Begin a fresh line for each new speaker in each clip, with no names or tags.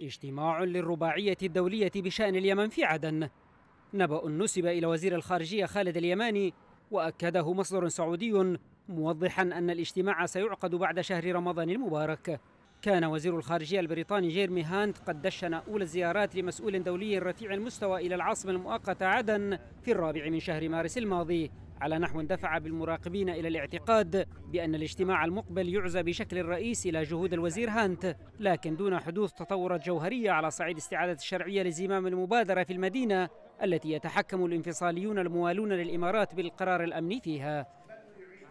اجتماع للرباعية الدولية بشأن اليمن في عدن نبأ نسب إلى وزير الخارجية خالد اليماني وأكده مصدر سعودي موضحا أن الاجتماع سيعقد بعد شهر رمضان المبارك كان وزير الخارجية البريطاني جيرمي هانت قد دشن أولى الزيارات لمسؤول دولي رفيع المستوى إلى العاصمة المؤقتة عدن في الرابع من شهر مارس الماضي على نحو دفع بالمراقبين إلى الاعتقاد بأن الاجتماع المقبل يعزى بشكل رئيسي إلى جهود الوزير هانت لكن دون حدوث تطورات جوهرية على صعيد استعادة الشرعية لزمام المبادرة في المدينة التي يتحكم الانفصاليون الموالون للإمارات بالقرار الأمني فيها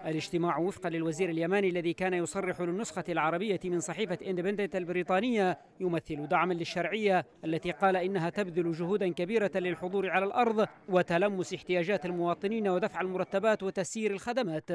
الاجتماع وفقا للوزير اليماني الذي كان يصرح للنسخة العربية من صحيفة اندبندنت البريطانية يمثل دعما للشرعية التي قال إنها تبذل جهودا كبيرة للحضور على الأرض وتلمس احتياجات المواطنين ودفع المرتبات وتسيير الخدمات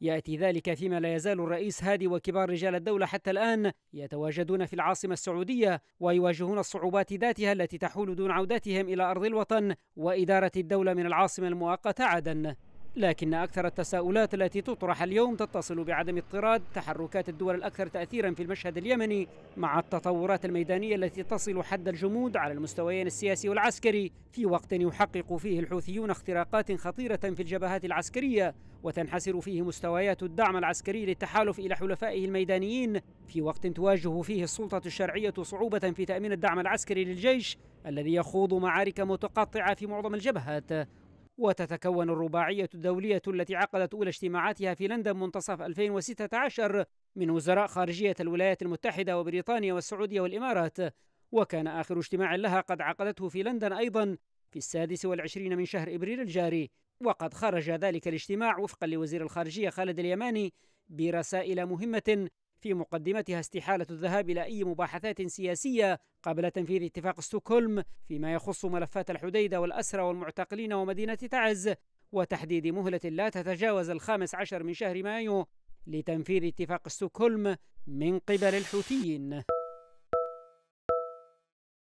يأتي ذلك فيما لا يزال الرئيس هادي وكبار رجال الدولة حتى الآن يتواجدون في العاصمة السعودية ويواجهون الصعوبات ذاتها التي تحول دون عودتهم إلى أرض الوطن وإدارة الدولة من العاصمة المؤقتة عدن لكن أكثر التساؤلات التي تطرح اليوم تتصل بعدم اضطراد تحركات الدول الأكثر تأثيرا في المشهد اليمني مع التطورات الميدانية التي تصل حد الجمود على المستويين السياسي والعسكري في وقت يحقق فيه الحوثيون اختراقات خطيرة في الجبهات العسكرية وتنحسر فيه مستويات الدعم العسكري للتحالف إلى حلفائه الميدانيين في وقت تواجه فيه السلطة الشرعية صعوبة في تأمين الدعم العسكري للجيش الذي يخوض معارك متقطعة في معظم الجبهات وتتكون الرباعية الدولية التي عقدت أولى اجتماعاتها في لندن منتصف 2016 من وزراء خارجية الولايات المتحدة وبريطانيا والسعودية والإمارات وكان آخر اجتماع لها قد عقدته في لندن أيضا في السادس والعشرين من شهر إبريل الجاري وقد خرج ذلك الاجتماع وفقا لوزير الخارجية خالد اليماني برسائل مهمة في مقدمتها استحالة الذهاب إلى أي مباحثات سياسية قبل تنفيذ اتفاق ستوكهولم فيما يخص ملفات الحديدة والأسرى والمعتقلين ومدينة تعز وتحديد مهلة لا تتجاوز الخامس عشر من شهر مايو لتنفيذ اتفاق ستوكهولم من قبل الحوثيين